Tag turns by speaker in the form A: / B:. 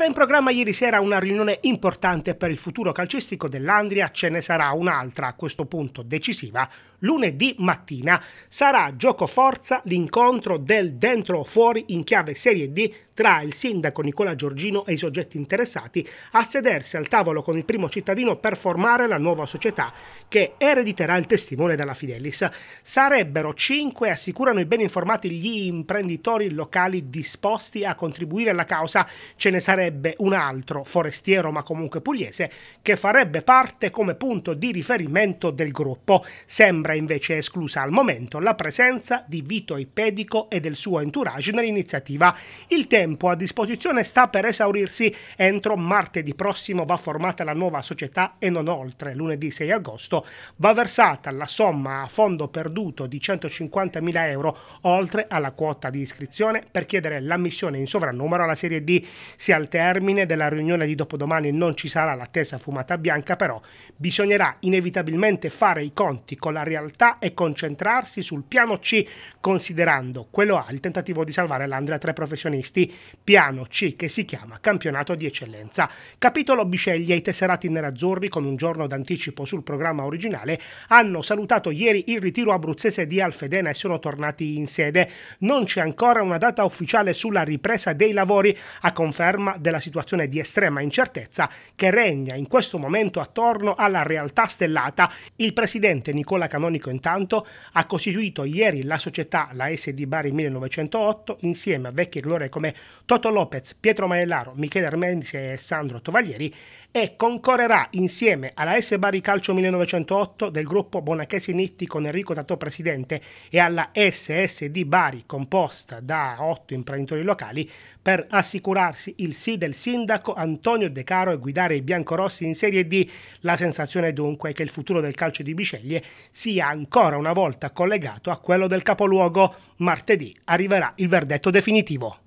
A: Era in programma ieri sera una riunione importante per il futuro calcistico dell'Andria, ce ne sarà un'altra a questo punto decisiva lunedì mattina. Sarà gioco forza l'incontro del dentro o fuori in chiave Serie D tra il sindaco Nicola Giorgino e i soggetti interessati a sedersi al tavolo con il primo cittadino per formare la nuova società che erediterà il testimone dalla Fidelis. Sarebbero cinque, assicurano i ben informati gli imprenditori locali disposti a contribuire alla causa. Ce ne sarebbero sarebbe un altro forestiero ma comunque pugliese che farebbe parte come punto di riferimento del gruppo. Sembra invece esclusa al momento la presenza di Vito Ipedico e del suo entourage nell'iniziativa. Il tempo a disposizione sta per esaurirsi. Entro martedì prossimo va formata la nuova società e non oltre. Lunedì 6 agosto va versata la somma a fondo perduto di 150.000 euro oltre alla quota di iscrizione per chiedere l'ammissione in sovrannumero alla Serie D. Si termine della riunione di dopodomani non ci sarà l'attesa fumata bianca, però bisognerà inevitabilmente fare i conti con la realtà e concentrarsi sul piano C, considerando quello A il tentativo di salvare l'Andrea tre professionisti, piano C che si chiama campionato di eccellenza. Capitolo Bisceglie i tesserati nerazzurri con un giorno d'anticipo sul programma originale hanno salutato ieri il ritiro abruzzese di Alfedena e sono tornati in sede. Non c'è ancora una data ufficiale sulla ripresa dei lavori, a conferma della situazione di estrema incertezza che regna in questo momento attorno alla realtà stellata. Il presidente Nicola Canonico intanto ha costituito ieri la società, la SD Bari 1908, insieme a vecchie glorie come Toto Lopez, Pietro Maellaro, Michele Armenzi e Sandro Tovaglieri e concorrerà insieme alla S Bari Calcio 1908 del gruppo Bonachesi Nitti con Enrico Tatò presidente e alla SSD Bari composta da otto imprenditori locali per assicurarsi il sì del sindaco Antonio De Caro e guidare i biancorossi in Serie D. La sensazione dunque è che il futuro del calcio di Biceglie sia ancora una volta collegato a quello del capoluogo. Martedì arriverà il verdetto definitivo.